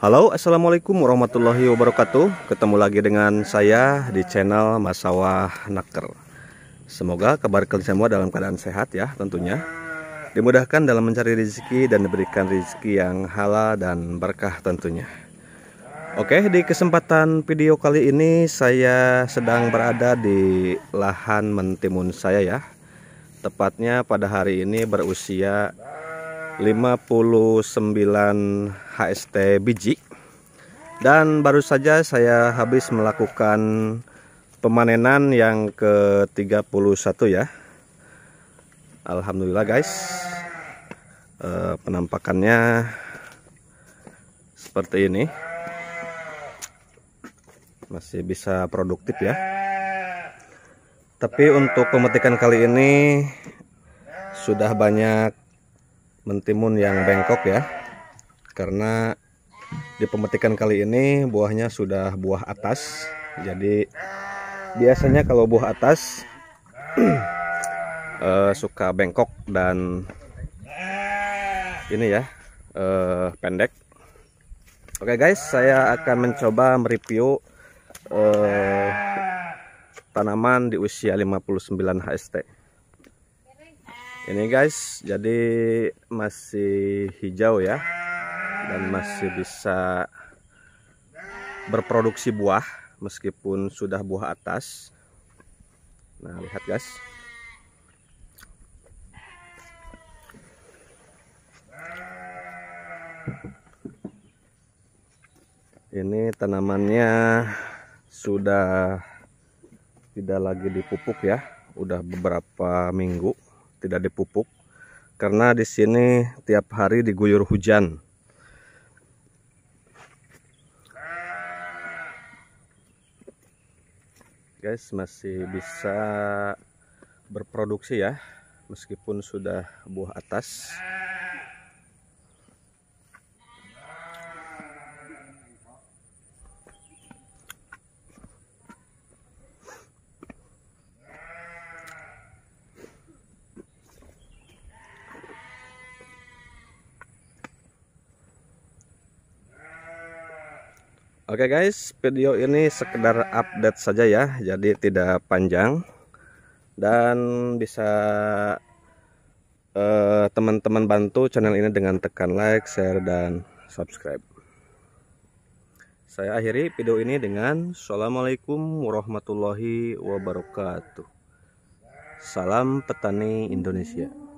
Halo assalamualaikum warahmatullahi wabarakatuh Ketemu lagi dengan saya di channel Masawa Naker Semoga kabar kalian semua dalam keadaan sehat ya tentunya Dimudahkan dalam mencari rezeki dan diberikan rezeki yang halal dan berkah tentunya Oke di kesempatan video kali ini saya sedang berada di lahan mentimun saya ya Tepatnya pada hari ini berusia 59 HST biji dan baru saja saya habis melakukan pemanenan yang ke 31 ya Alhamdulillah guys e, penampakannya seperti ini masih bisa produktif ya tapi untuk pemetikan kali ini sudah banyak mentimun yang bengkok ya karena di pemetikan kali ini buahnya sudah buah atas jadi biasanya kalau buah atas uh, suka bengkok dan ini ya uh, pendek Oke okay guys saya akan mencoba mereview uh, tanaman di usia 59 HST ini guys jadi masih hijau ya dan masih bisa berproduksi buah meskipun sudah buah atas nah lihat guys ini tanamannya sudah tidak lagi dipupuk ya udah beberapa minggu tidak dipupuk karena di sini tiap hari diguyur hujan. Guys, masih bisa berproduksi ya meskipun sudah buah atas. Oke okay guys, video ini sekedar update saja ya, jadi tidak panjang dan bisa eh, teman-teman uh, teman -teman bantu channel ini dengan tekan like, share dan subscribe. Saya akhiri video ini dengan Assalamualaikum warahmatullahi wabarakatuh. Salam petani Indonesia.